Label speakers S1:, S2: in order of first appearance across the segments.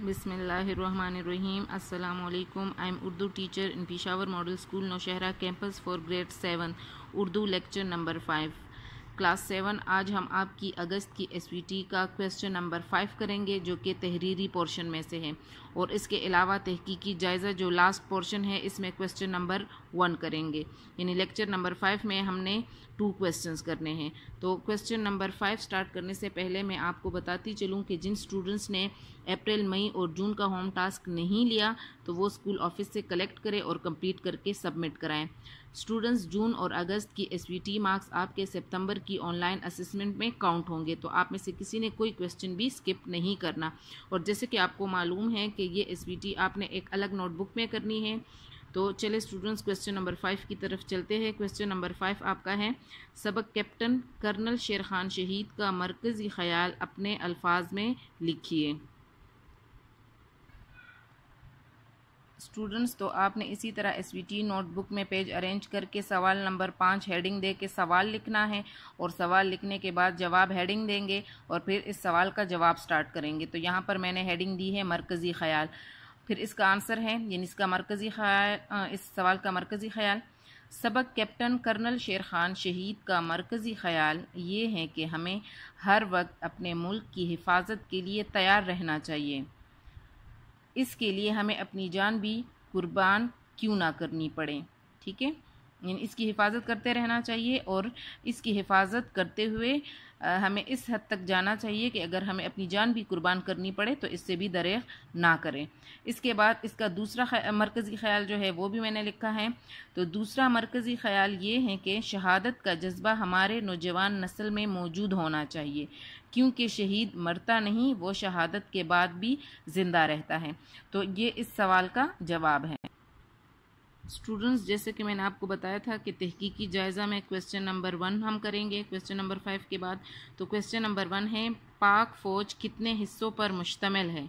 S1: बिसमीम् अल्लाम I am Urdu teacher in Peshawar model school Nowshera campus for grade seven Urdu lecture number five class seven आज हम आपकी अगस्त की एस का क्वेश्चन नंबर फाइव करेंगे जो कि तहरीरी पोर्शन में से है और इसके अलावा तहकीकी जायज़ा जो लास्ट पोर्शन है इसमें क्वेश्चन नंबर वन करेंगे यानी लेक्चर नंबर फाइव में हमने टू क्वेश्चंस करने हैं तो क्वेश्चन नंबर फाइव स्टार्ट करने से पहले मैं आपको बताती चलूँ कि जिन स्टूडेंट्स ने अप्रैल मई और जून का होम टास्क नहीं लिया तो वो स्कूल ऑफिस से कलेक्ट करें और कम्प्लीट करके सबमिट कराएँ स्टूडेंट्स जून और अगस्त की एस मार्क्स आपके सितंबर की ऑनलाइन असेसमेंट में काउंट होंगे तो आप में से किसी ने कोई क्वेश्चन भी स्किप नहीं करना और जैसे कि आपको मालूम है कि ये एस आपने एक अलग नोटबुक में करनी है तो चले स्टूडेंट्स क्वेश्चन नंबर फाइव की तरफ चलते हैं क्वेश्चन नंबर फाइव आपका है सबक कैप्टन कर्नल शेर खान शहीद का मरकज़ी ख्याल अपने अल्फाज में लिखिए स्टूडेंट्स तो आपने इसी तरह एस नोटबुक में पेज अरेंज करके सवाल नंबर पाँच हेडिंग दे के सवाल लिखना है और सवाल लिखने के बाद जवाब हेडिंग देंगे और फिर इस सवाल का जवाब स्टार्ट करेंगे तो यहाँ पर मैंने हेडिंग दी है मरकज़ी ख्याल फिर इसका आंसर है यानी इसका मरकज़ी ख्याल इस सवाल का मरकज़ी ख्याल सबक कैप्टन कर्नल शेर खान शहीद का मरकज़ी ख्याल ये है कि हमें हर वक्त अपने मुल्क की हिफाजत के लिए तैयार रहना चाहिए इसके लिए हमें अपनी जान भी कुर्बान क्यों ना करनी पड़े ठीक है इसकी हिफाजत करते रहना चाहिए और इसकी हिफाजत करते हुए हमें इस हद तक जाना चाहिए कि अगर हमें अपनी जान भी कुर्बान करनी पड़े तो इससे भी दरे ना करें इसके बाद इसका दूसरा ख्या, मरकज़ी ख्याल जो है वो भी मैंने लिखा है तो दूसरा मरकज़ी ख्याल ये है कि शहादत का जज्बा हमारे नौजवान नस्ल में मौजूद होना चाहिए क्योंकि शहीद मरता नहीं वो शहादत के बाद भी ज़िंदा रहता है तो ये इस सवाल का जवाब है स्टूडेंट्स जैसे कि मैंने आपको बताया था कि तहकीकी जायज़ा में क्वेश्चन नंबर वन हम करेंगे क्वेश्चन नंबर फाइव के बाद तो क्वेश्चन नंबर वन है पाक फ़ौज कितने हिस्सों पर मुश्तमल है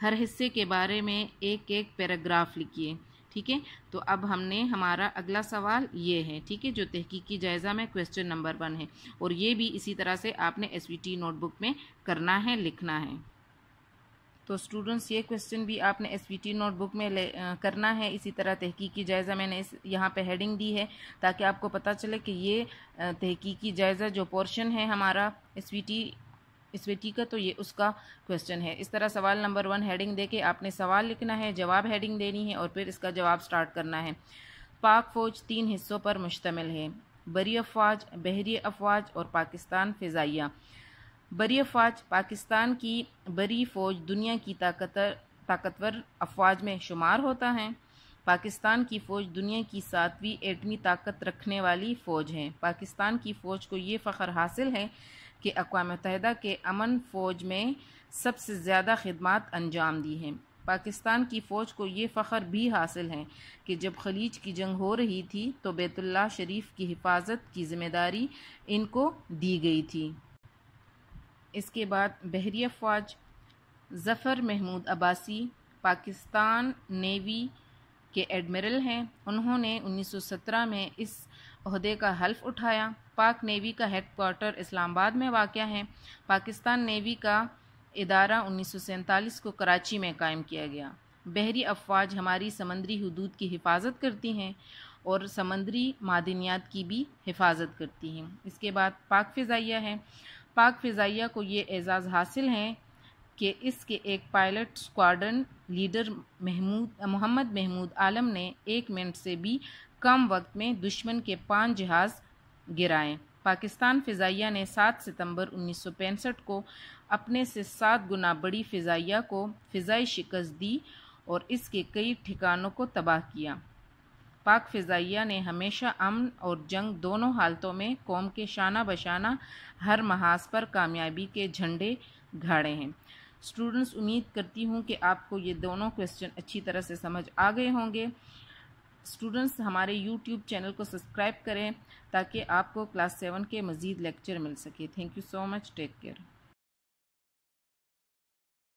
S1: हर हिस्से के बारे में एक एक पैराग्राफ लिखिए ठीक है तो अब हमने हमारा अगला सवाल ये है ठीक है जो तहकीकी जायज़ा में क्वेश्चन नंबर वन है और ये भी इसी तरह से आपने एस नोटबुक में करना है लिखना है तो स्टूडेंट्स ये क्वेश्चन भी आपने एस वी टी नोटबुक में ले, करना है इसी तरह तहकीकी जायज़ा मैंने इस यहाँ पे हेडिंग दी है ताकि आपको पता चले कि ये तहकीकी जायज़ा जो पोर्शन है हमारा एस वी टी इस टी का तो ये उसका क्वेश्चन है इस तरह सवाल नंबर वन हेडिंग दे के आपने सवाल लिखना है जवाब हेडिंग देनी है और फिर इसका जवाब स्टार्ट करना है पाक फ़ौज तीन हिस्सों पर मुश्तमिल है बरी अफवाज बहरी अफवाज और पाकिस्तान फ़िज़ाइया बरी अफवाज पाकिस्तान की बरी फ़ौज दुनिया की ताकतर ताकतवर अफवाज में शुमार होता है पाकिस्तान की फ़ौज दुनिया की सातवीं एटमी ताकत रखने वाली फ़ौज है पाकिस्तान की फ़ौज को ये फ़ख्र हासिल है कि अकवा मतहदा के अमन फ़ौज में सबसे ज़्यादा खदमात अंजाम दी हैं पाकिस्तान की फ़ौज को ये फ़ख्र भी हासिल है कि जब खलीज की जंग हो रही थी तो बैतुल्ला शरीफ की हिफाजत की ज़िम्मेदारी इनको दी गई थी इसके बाद बहरी फ़ौज ज़फ़र महमूद अब्बासी पाकिस्तान नेवी के एडमिरल हैं उन्होंने 1917 में इस अहदे का हल्फ उठाया पाक नेवी का हेडकोार्टर इस्लामाबाद में वाक़ है पाकिस्तान नेवी का इदारा उन्नीस को कराची में कायम किया गया बहरी अफवाज हमारी समंदरी हदूद की हिफाजत करती हैं और समंदरी मादनियात की भी हिफाजत करती हैं इसके बाद पाक फ़िज़ाइया है पाक फ़िज़ाइया को ये एज़ाज़ हासिल हैं कि इसके एक pilot squadron leader Mahmood Mohammad Mahmood Alam ने एक मिनट से भी कम वक्त में दुश्मन के पांच जहाज़ गिराए पाकिस्तान फ़िज़ाइया ने 7 सितंबर उन्नीस को अपने से सात गुना बड़ी फ़िज़ाइया को फ़िज़ाई शिकस्त दी और इसके कई ठिकानों को तबाह किया पाक फ़िज़ाइया ने हमेशा अमन और जंग दोनों हालतों में कौम के शाना बशाना हर महाज पर कामयाबी के झंडे गाड़े हैं स्टूडेंट्स उम्मीद करती हूँ कि आपको ये दोनों क्वेश्चन अच्छी तरह से समझ आ गए होंगे स्टूडेंट्स हमारे यूट्यूब चैनल को सब्सक्राइब करें ताकि आपको क्लास सेवन के मज़ीद लेक्चर मिल सके thank you so much take care